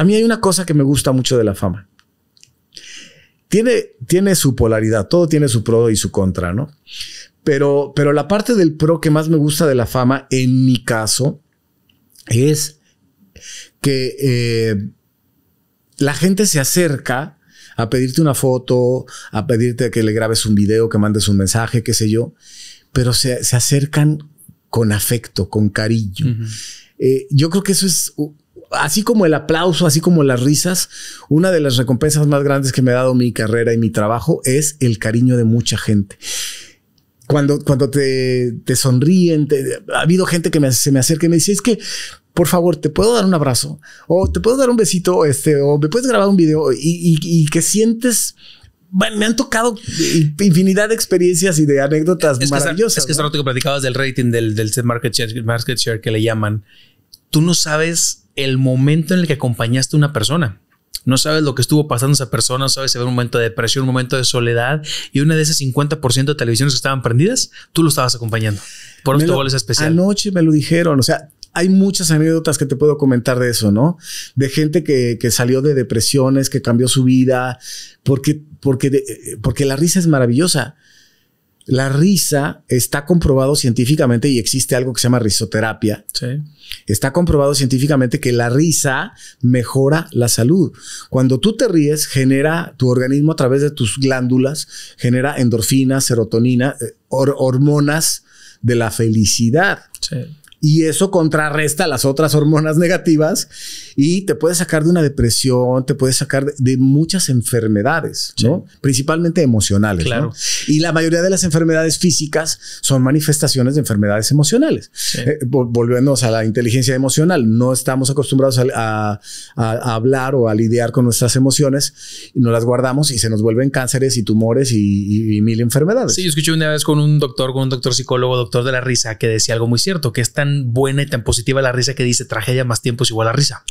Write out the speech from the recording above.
a mí hay una cosa que me gusta mucho de la fama. Tiene, tiene su polaridad, todo tiene su pro y su contra, ¿no? Pero, pero la parte del pro que más me gusta de la fama, en mi caso, es que eh, la gente se acerca a pedirte una foto, a pedirte que le grabes un video, que mandes un mensaje, qué sé yo, pero se, acercan con afecto, con cariño. Eh, yo creo que eso es así como el aplauso, así como las risas, una de las recompensas más grandes que me ha dado mi carrera y mi trabajo es el cariño de mucha gente. Cuando, cuando te, te sonríen, ha habido gente que me, se me acerca y me dice, es que, por favor, te puedo dar un abrazo, o te puedo dar un besito, este, o me puedes grabar un video, y, que sientes bueno, me han tocado infinidad de experiencias y de anécdotas maravillosas. es que rato que platicabas del rating del, del market share que le llaman. Tú no sabes el momento en el que acompañaste a una persona. No sabes lo que estuvo pasando esa persona, sabes si había un momento de depresión, un momento de soledad y una de esas 50% de televisiones que estaban prendidas, tú lo estabas acompañando. Por eso tu es especial. Anoche me lo dijeron, o sea, hay muchas anécdotas que te puedo comentar de eso, ¿no? De gente que, salió de depresiones, que cambió su vida, porque, porque, porque la risa es maravillosa. La risa está comprobado científicamente y existe algo que se llama risoterapia. Sí. Está comprobado científicamente que la risa mejora la salud. Cuando tú te ríes, genera tu organismo a través de tus glándulas, genera endorfina, serotonina, eh, hormonas de la felicidad. Sí y eso contrarresta las otras hormonas negativas y te puede sacar de una depresión, te puede sacar de, muchas enfermedades, ¿no? Principalmente emocionales. Y la mayoría de las enfermedades físicas son manifestaciones de enfermedades emocionales. Eh, volviéndonos a la inteligencia emocional. No estamos acostumbrados a, hablar o a lidiar con nuestras emociones y nos las guardamos y se nos vuelven cánceres y tumores y, y mil enfermedades. Sí, yo escuché una vez con un doctor, con un doctor psicólogo, doctor de la risa, que decía algo muy cierto, que es tan buena y tan positiva la risa que dice tragedia más tiempo es igual a risa.